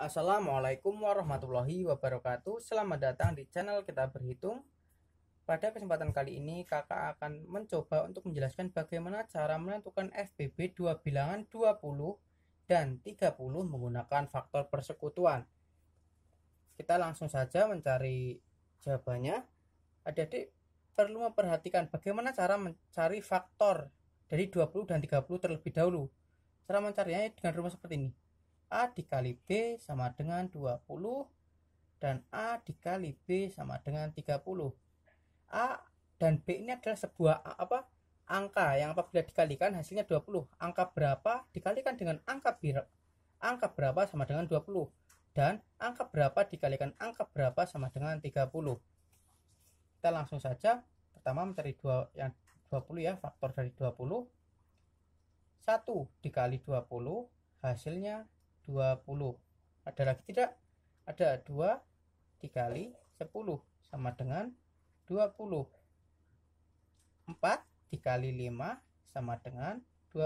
Assalamualaikum warahmatullahi wabarakatuh Selamat datang di channel kita berhitung Pada kesempatan kali ini kakak akan mencoba untuk menjelaskan bagaimana cara menentukan FBB dua bilangan 20 dan 30 menggunakan faktor persekutuan Kita langsung saja mencari jawabannya Adik-adik perlu memperhatikan bagaimana cara mencari faktor dari 20 dan 30 terlebih dahulu Cara mencarinya dengan rumus seperti ini A dikali B sama dengan 20 dan A dikali B sama dengan 30. A dan B ini adalah sebuah apa? angka yang apabila dikalikan hasilnya 20. Angka berapa dikalikan dengan angka berapa? Angka berapa sama dengan 20 dan angka berapa dikalikan angka berapa sama dengan 30. Kita langsung saja pertama mencari dua yang 20 ya, faktor dari 20. 1 dikali 20 hasilnya 20. Ada lagi tidak? Ada 2 dikali 10 sama dengan 20. 4 dikali 5 sama dengan 20.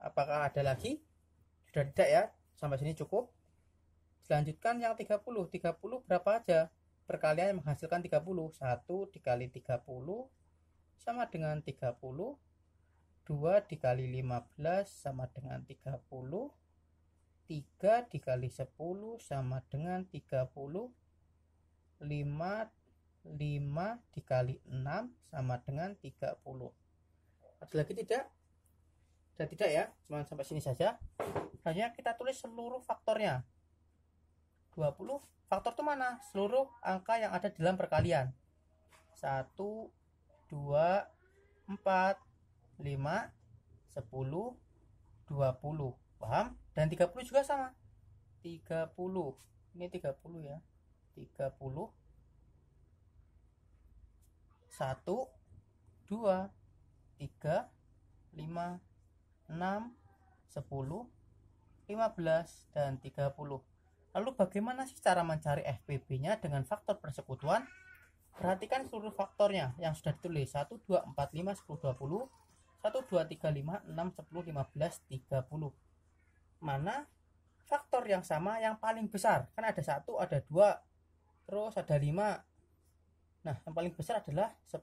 Apakah ada lagi? Sudah tidak ya? Sampai sini cukup. Selanjutkan yang 30. 30 berapa aja? Perkalian yang menghasilkan 30. 1 dikali 30 sama dengan 30. 2 dikali 15 sama dengan 30. 3 dikali 10 sama dengan 30 5 5 dikali 6 sama dengan 30 ada lagi tidak? sudah tidak ya cuma sampai sini saja hanya kita tulis seluruh faktornya 20 faktor itu mana? seluruh angka yang ada di dalam perkalian 1 2 4 5 10 20 paham? dan 30 juga sama 30 ini 30 ya 30 1 2 3 5 6 10 15 dan 30 Lalu bagaimana sih cara mencari FPB-nya dengan faktor persekutuan? Perhatikan seluruh faktornya yang sudah ditulis 1, 2, 4, 5, 10, 20 1, 2, 3, 5, 6, 10, 15, 30 mana faktor yang sama yang paling besar kan ada satu ada dua terus ada lima nah yang paling besar adalah 10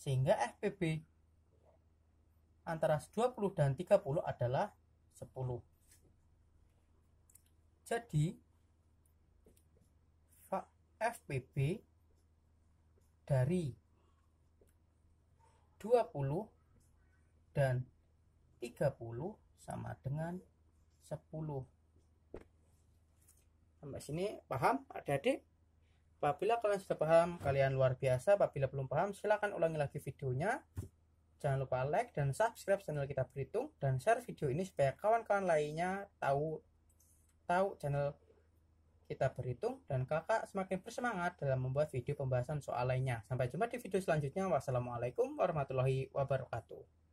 sehingga FPB antara 20 dan 30 adalah 10 jadi FPB dari 20 dan 30 sama dengan 10 sampai sini paham ada adik apabila kalian sudah paham kalian luar biasa apabila belum paham silahkan ulangi lagi videonya jangan lupa like dan subscribe channel kita berhitung dan share video ini supaya kawan-kawan lainnya tahu tahu channel kita berhitung dan kakak semakin bersemangat dalam membuat video pembahasan soal lainnya. Sampai jumpa di video selanjutnya. Wassalamualaikum warahmatullahi wabarakatuh.